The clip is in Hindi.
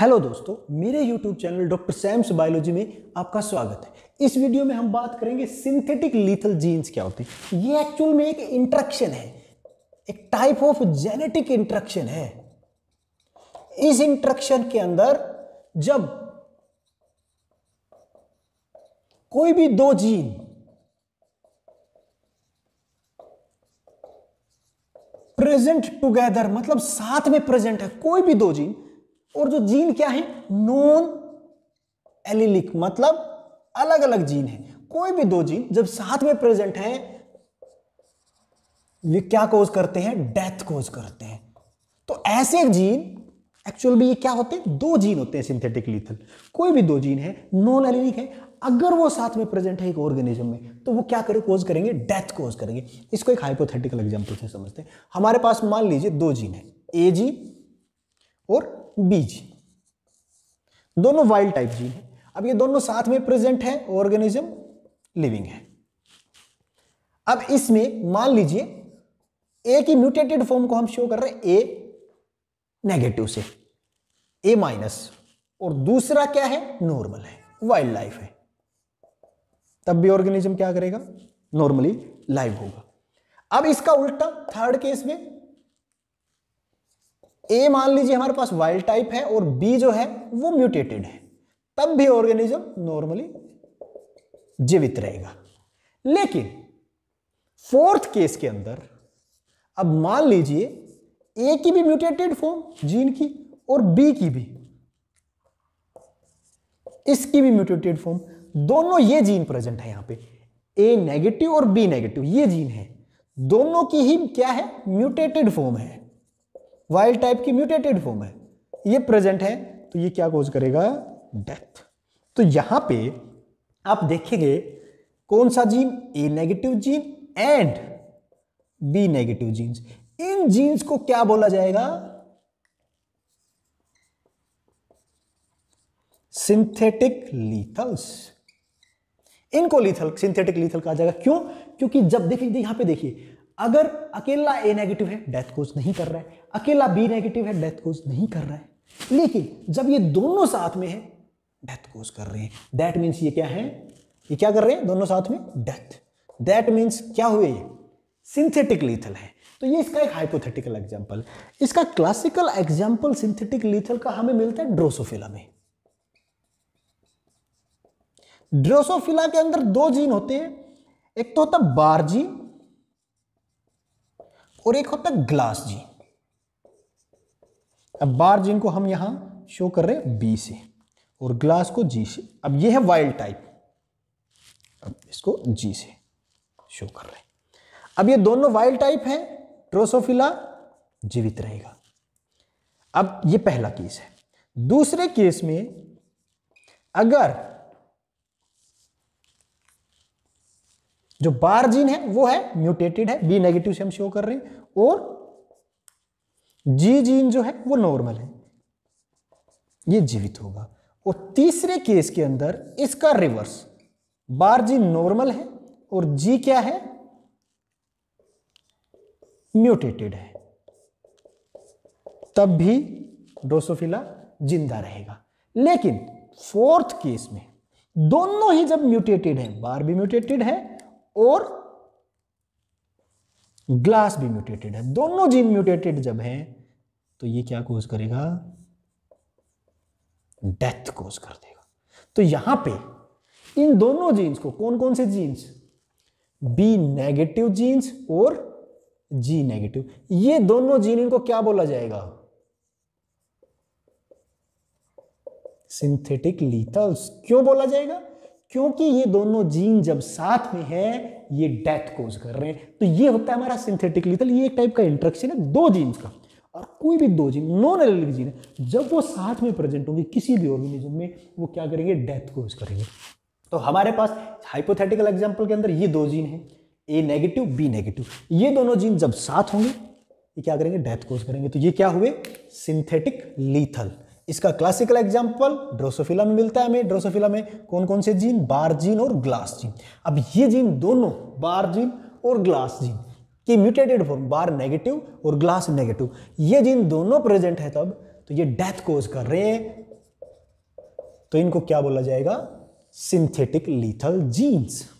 हेलो दोस्तों मेरे YouTube channel doctor Sam's biology में आपका स्वागत है इस वीडियो में हम बात करेंगे सिंथेटिक लीथल जीन्स क्या होते हैं ये एक्चुअल में एक इंट्रक्शन है एक टाइप ऑफ जेनेटिक इंट्रक्शन है इस इंट्रक्शन के अंदर जब कोई भी दो जीन प्रेजेंट टुगेदर मतलब साथ में प्रेजेंट है कोई भी दो जीन और जो जीन क्या है नॉन एलिलिक मतलब अलग अलग जीन है कोई भी दो जीन जब साथ में प्रेजेंट है ये क्या कोज करते हैं डेथ कोज करते हैं तो ऐसे जीन एक्चुअल भी ये क्या होते हैं दो जीन होते हैं सिंथेटिक लीथल कोई भी दो जीन है नॉन एलिनिक है अगर वो साथ में प्रेजेंट है एक ऑर्गेनिज्म में तो वो क्या करें कोज करेंगे डेथ कोज करेंगे इसको एक हाइपोथेटिकल एग्जाम्पल से समझते हैं हमारे पास मान लीजिए दो जीन है ए जीन और बीज दोनों वाइल्ड टाइप जीन है अब ये दोनों साथ में प्रेजेंट है ऑर्गेनिज्म लिविंग है अब इसमें मान लीजिए ए की म्यूटेटेड फॉर्म को हम शो कर रहे हैं ए नेगेटिव से ए माइनस और दूसरा क्या है नॉर्मल है वाइल्ड लाइफ है तब भी ऑर्गेनिज्म क्या करेगा नॉर्मली लाइव होगा अब इसका उल्टा थर्ड केस में ए मान लीजिए हमारे पास वाइल्ड टाइप है और बी जो है वो म्यूटेटेड है तब भी ऑर्गेनिज्म नॉर्मली जीवित रहेगा लेकिन फोर्थ केस के अंदर अब मान लीजिए ए की भी म्यूटेटेड फॉर्म जीन की और बी की भी इसकी भी म्यूटेटेड फॉर्म दोनों ये जीन प्रेजेंट है यहां पे ए नेगेटिव और बी नेगेटिव ये जीन है दोनों की ही क्या है म्यूटेटेड फॉर्म है वाइल्ड टाइप की म्यूटेटेड फॉर्म है ये प्रेजेंट है तो ये क्या कोज करेगा डेथ तो यहां पे आप देखेंगे कौन सा gene A negative gene and B negative genes इन जीन्स को क्या बोला जाएगा सिंथेटिक लीथल्स इनको लीथल सिंथेटिक लीथल कहा जाएगा क्यों क्योंकि जब देखिए यहां पे देखिए अगर अकेला ए नेगेटिव है डेथ कोज नहीं कर रहा है अकेला बी नेगेटिव है डेथ कोज नहीं कर रहा है लेकिन जब ये दोनों साथ में है डेथ कोज कर रहे हैं दैट मीन्स ये क्या है ये क्या कर रहे हैं दोनों साथ में डेथ दैट मीन्स क्या हुए ये सिंथेटिक लीथल है तो ये इसका एक हाइपोथेटिकल एग्जाम्पल इसका क्लासिकल एग्जाम्पल सिंथेटिक लीथल का हमें मिलता है ड्रोसोफिला में ड्रोसोफिला के अंदर दो जीन होते हैं एक तो होता है बार जीन और एक होता है ग्लास जी अब बार जिनको हम यहां शो कर रहे हैं बी से और ग्लास को जी से अब ये है वाइल्ड टाइप अब इसको जी से शो कर रहे हैं अब ये दोनों वाइल्ड टाइप है ट्रोसोफिला जीवित रहेगा अब ये पहला केस है दूसरे केस में अगर जो बार जीन है वो है म्यूटेटेड है बी नेगेटिव से हम शो कर रहे हैं और जी जीन जो है वो नॉर्मल है ये जीवित होगा और तीसरे केस के अंदर इसका रिवर्स बार जीन नॉर्मल है और जी क्या है म्यूटेटेड है तब भी ड्रोसोफिला जिंदा रहेगा लेकिन फोर्थ केस में दोनों ही जब म्यूटेटेड है बार भी म्यूटेटेड है और ग्लास भी म्यूटेटेड है दोनों जीन म्यूटेटेड जब हैं तो ये क्या कोज करेगा डेथ कोज कर देगा तो यहां पे इन दोनों जीन्स को कौन कौन से जीन्स बी नेगेटिव जीन्स और जी नेगेटिव ये दोनों जीन इनको क्या बोला जाएगा सिंथेटिक लीथल्स क्यों बोला जाएगा क्योंकि ये दोनों जीन जब साथ में है ये डेथ कोज कर रहे हैं तो ये होता है हमारा सिंथेटिक लिथल ये एक टाइप का इंट्रक्शन है दो जीन्स का और कोई भी दो जीन नॉन एलिक जीन है जब वो साथ में प्रेजेंट होंगे किसी भी ऑर्गेनिज्म में वो क्या करेंगे डेथ कोज करेंगे तो हमारे पास हाइपोथेटिकल एग्जाम्पल के अंदर ये दो जीन है ए नेगेटिव बी नेगेटिव ये दोनों जीन जब साथ होंगे ये क्या करेंगे डेथ कोज करेंगे तो ये क्या हुए सिंथेटिक लीथल इसका क्लासिकल एग्जाम्पल ड्रोसोफिला में मिलता है हमें ड्रोसोफिला में कौन कौन से जीन बार जीन और ग्लास जीन अब ये जीन दोनों बार जीन और ग्लास जीन की म्यूटेटेड फॉर्म बार नेगेटिव और ग्लास नेगेटिव ये जीन दोनों प्रेजेंट है तब तो ये डेथ कोज कर रहे हैं तो इनको क्या बोला जाएगा सिंथेटिक लीथल जीन्स